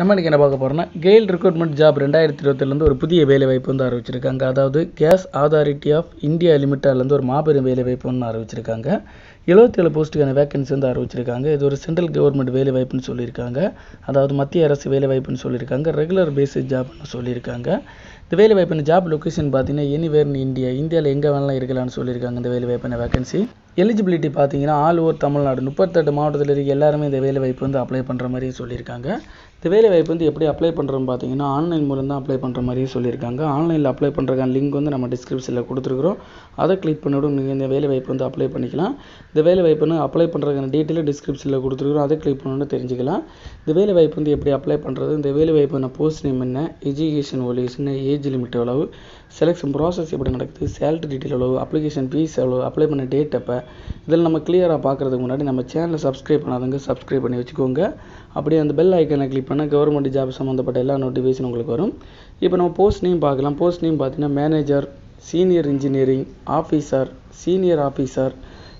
நம்ம இன்றைக்கி என்ன பார்க்க போகிறோம்னா கெயில் ரெக்ரூட்மெண்ட் ஜாப் ரெண்டாயிரத்தி இருபத்திலேருந்து ஒரு புதிய வேலைவாய்ப்பு வந்து அறிவிச்சிருக்காங்க அதாவது கேஸ் அதாரிட்டி ஆஃப் இந்தியா லிமிட்டட்லேருந்து ஒரு மாபெரும் வேலைவாய்ப்பு ஒன்று அறிவிச்சிருக்காங்க எழுபத்தேழு போஸ்ட்டுக்கான வேக்கன்சி வந்து அறிவிச்சிருக்காங்க இது ஒரு சென்ட்ரல் கவர்மெண்ட் வேலைவாய்ப்புன்னு சொல்லியிருக்காங்க அதாவது மத்திய அரசு வேலைவாய்ப்புன்னு சொல்லியிருக்காங்க ரெகுலர் பேசிஸ் ஜாப்னு சொல்லியிருக்காங்க இந்த வேலைவாய்ப்பின் ஜாப் லொக்கேஷன் பார்த்தீங்கன்னா எனிவேர் இன் இந்தியா இந்தியாவில் எங்கே வேணாலும் இருக்கலாம்னு சொல்லியிருக்காங்க இந்த வேலைவாய்ப்பின வேக்கன்சி எலிஜிபிலிட்டி பார்த்தீங்கன்னா ஆல் ஓவர் தமிழ்நாடு முப்பத்தெட்டு மாவட்டத்தில் இருக்க எல்லாருமே இந்த வேலைவாய்ப்பு வந்து அப்ளை பண்ணுற மாதிரியும் சொல்லியிருக்காங்க இந்த வேலைவாய்ப்பு வந்து எப்படி அப்ளை பண்ணுறோம்னு பார்த்தீங்கன்னா ஆன்லைன் மூலம் தான் அப்ளை பண்ணுற மாதிரியும் சொல்லியிருக்காங்க ஆன்லைனில் அப்ளை பண்ணுறதுக்கான லிங்க் வந்து நம்ம டிஸ்கிரிப்ஷனில் கொடுத்துருக்குறோம் அதை கிளிக் பண்ணிவிடும் நீங்கள் இந்த வேலைவாய்ப்பு வந்து அப்ளை பண்ணிக்கலாம் இந்த வேலை வாய்ப்புன்னு அப்ளை பண்ணுறதுக்கான டீட்டெயிலும் டிஸ்கிரிப்ஷனில் கொடுத்துருக்குறோம் அதை கிளிக் பண்ணணும்னு தெரிஞ்சுக்கலாம் இந்த வேலைவாய்ப்பு வந்து எப்படி அப்ளை பண்ணுறது இந்த வேலைவாய்ப்பு போஸ்ட் நேம் என்ன எஜுகேஷன் ஒலிஸ் என்ன ஏஜ் லிமிட் எவ்வளவு செலெக்ஷன் ப்ராசஸ் எப்படி நடக்குது சேலரி டீட்டெயில் எவ்வளவு அப்ளிகேஷன் ஃபீஸ் எவ்வளோ அப்ளை பண்ண டேட் அப்போ இதில் நம்ம கிளியராக பார்க்குறதுக்கு முன்னாடி நம்ம சேனலை சப்ஸ்கிரைப் பண்ணாதவங்க சப்ஸ்கிரைப் பண்ணி வச்சுக்கோங்க அப்படியே அந்த பெல் ஐக்கனை கிளிக் பண்ணால் கவர்மெண்ட் ஜாப் சம்மந்தப்பட்ட எல்லா நோட்டிஃபிகேஷன் உங்களுக்கு வரும் இப்போ நம்ம போஸ்ட் நேம் பார்க்கலாம் போஸ்ட் நேம் பார்த்தீங்கன்னா manager senior engineering officer senior officer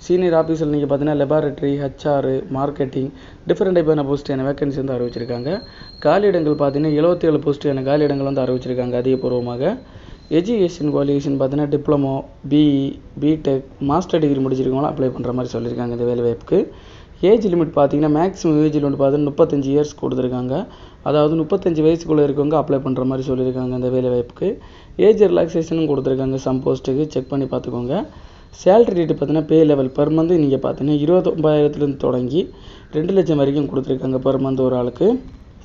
senior ஆஃபீஸில் நீங்கள் பார்த்தீங்கன்னா லெபார்டரி ஹெச்ஆர் மார்க்கெட்டிங் டிஃப்ரெண்ட் டைப்பான போஸ்ட் என வந்து அறிவிச்சிருக்காங்க காலியிடங்கள் பார்த்தீங்கன்னா எழுபத்தி ஏழு போஸ்ட் என காலியிடங்கள் வந்து அறிவிச்சிருக்காங்க அதிகபூர்வமாக எஜுகேஷன் குவாலிஃபிகேஷன் பார்த்தீங்கன்னா diploma BE BTech e, master degree முடிச்சிருக்கவங்களும் அப்ளை பண்ணுற மாதிரி சொல்லியிருக்காங்க இந்த வேலைவாய்ப்புக்கு ஏஜ் லிமிட் பார்த்தீங்கன்னா மேக்ஸிமம் ஏஜ் லிமிட் பார்த்தீங்கன்னா முப்பத்தஞ்சு இயர்ஸ் கொடுத்துருக்காங்க அதாவது முப்பத்தஞ்சு வயசுக்குள்ளே இருக்கவங்க அப்ளை பண்ணுற மாதிரி சொல்லியிருக்காங்க இந்த வேலைவாய்ப்புக்கு ஏஜ் ரிலாக்ஸேஷனும் கொடுத்துருக்காங்க சம் போஸ்ட்டுக்கு செக் பண்ணி பார்த்துக்கோங்க சேலரி ரேட்டு பார்த்தீங்கன்னா பே லெவல் பர் மந்த் நீங்கள் பார்த்தீங்கன்னா இருபத்தொம்பாயிரத்துலேருந்து தொடங்கி ரெண்டு லட்சம் வரைக்கும் கொடுத்துருக்காங்க பர் மந்த் ஒரு ஆளுக்கு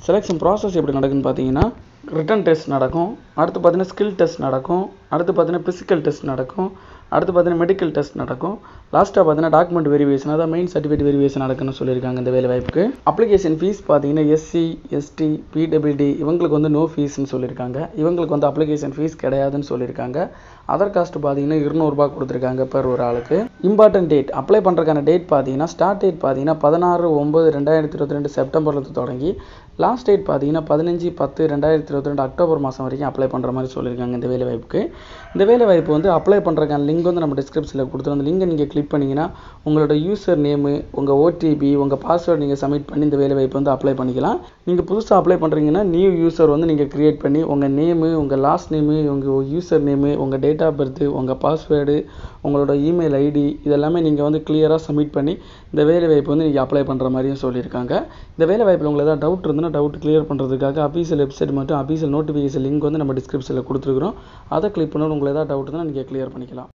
செலெக்ஷன் ப்ராசஸ் எப்படி நடக்குதுன்னு பார்த்தீங்கன்னா ரிட்டன் டெஸ்ட் நடக்கும் அடுத்து பார்த்தீங்கன்னா ஸ்கில் டெஸ்ட் நடக்கும் அடுத்து பார்த்தீங்கன்னா ஃபிசிக்கல் டெஸ்ட் நடக்கும் அடுத்து பார்த்தீங்கன்னா மெடிக்கல் டெஸ்ட் நடக்கும் லாஸ்ட்டாக பார்த்தீங்கன்னா டாக்குமெண்ட் வெரிவேஷன் அதாவது மெயின் சர்டிஃபிகேட் வெரிவேஷன் நடக்குன்னு சொல்லியிருக்காங்க இந்த வேலை வாய்ப்புக்கு அப்ளிகேஷன் ஃபீஸ் பார்த்தீங்கன்னா எஸ்சி எஸ்டி பிடபிள்யூடி இவங்களுக்கு வந்து நோ ஃபீஸ்ன்னு சொல்லியிருக்காங்க இவங்களுக்கு வந்து அப்ளிகேஷன் ஃபீஸ் கிடையாதுன்னு சொல்லியிருக்காங்க அதர் காஸ்ட் பார்த்தீங்கன்னா இருநூறுபா கொடுத்துருக்காங்க பெர் ஒரு ஆளுக்கு இம்பார்ட்டன்ட் டேட் அப்ளை பண்ணுறதுக்கான டேட் பார்த்தீங்கன்னா ஸ்டார்ட் டேட் பார்த்தீங்கன்னா பதினாறு ஒம்பது ரெண்டாயிரத்தி இருபத்தி ரெண்டு செப்டம்பர்லேருந்து தொடங்கி லாஸ்ட் டேட் பார்த்தீங்கன்னா பதினஞ்சு பத்து ரெண்டாயிரத்தி இருபத்தி ரெண்டு அக்டோபர் மாதம் வரைக்கும் அப்ளை பண்ணுற மாதிரி சொல்லியிருக்காங்க இந்த வேலை வாய்ப்புக்கு இந்த வேலை வாய்ப்பு வந்து அப்ளை பண்ணுறதுக்கான லிங்க் லிங்க் வந்து நம்ம டிஸ்கிரிப்ஷனில் கொடுத்துருவோம் அந்த லிங்கை நீங்கள் கிளிக் பண்ணிங்கன்னா உங்களோட யூசர் நேமு உங்கள் ஓடிபி உங்கள் பாஸ்வேர்டு நீங்கள் சப்மிட் பண்ணி இந்த வாய்ப்பு வந்து அப்ளை பண்ணிக்கலாம் நீங்கள் புதுசாக அப்ளை பண்ணுறீங்கன்னா நியூ யூசர் வந்து நீங்கள் க்ரியேட் பண்ணி உங்கள் நேமு உங்கள் லாஸ்ட் நேமு உங்கள் யூசர் நேமு உங்கள் டேட் ஆஃப் பர்த்து உங்கள் பாஸ்வேர்டு உங்களோட இமெயில் ஐடி இதெல்லாமே நீங்கள் வந்து கிளியராக சப்மிட் பண்ணி இந்த வேலைவாய்ப்பு வந்து நீங்கள் அப்ளை பண்ணுற மாதிரியும் சொல்லியிருக்காங்க இந்த வாய்ப்பில் உங்களுக்கு ஏதாவது டவுட் இருந்துன்னா டவுட் கிளியர் பண்ணுறதுக்காக அஃபீஷியல் வெப்சைட் மட்டும் அஃபீஷியல் நோட்டிஃபிகேஷன் லிங்க் வந்து நம்ம டிஸ்கிரிப்ஷனில் கொடுத்துருக்குறோம் அதை கிளிக் பண்ணணும் உங்களுக்கு ஏதாவது டவுட் இருந்தால் நீங்கள் கிளியர் பண்ணிக்கலாம்